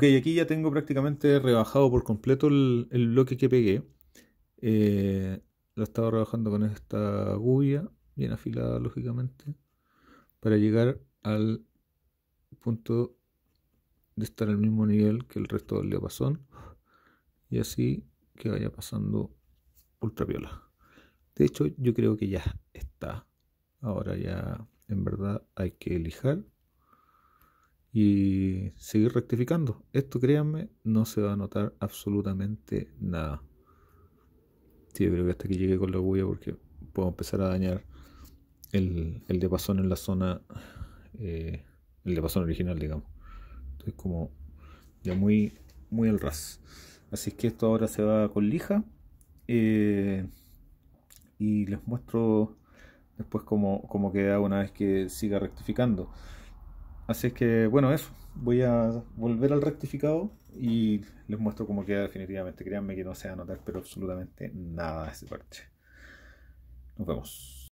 Ok, aquí ya tengo prácticamente rebajado por completo el, bloque que pegué. Eh, lo estaba rebajando con esta guía, bien afilada lógicamente, para llegar al punto de estar al mismo nivel que el resto del diapasón y así que vaya pasando ultraviola. De hecho, yo creo que ya está. Ahora ya en verdad hay que lijar y seguir rectificando. Esto, créanme, no se va a notar absolutamente nada. Sí, creo que hasta que llegue con la bulla porque puedo empezar a dañar el, el de pasón en la zona, eh, el de pasón original, digamos. Entonces, como ya muy, muy al ras. Así es que esto ahora se va con lija. Eh, y les muestro después cómo, cómo queda una vez que siga rectificando. Así es que, bueno, eso. Voy a volver al rectificado y les muestro cómo queda definitivamente. Créanme que no se va a notar, pero absolutamente nada de ese parche. Nos vemos.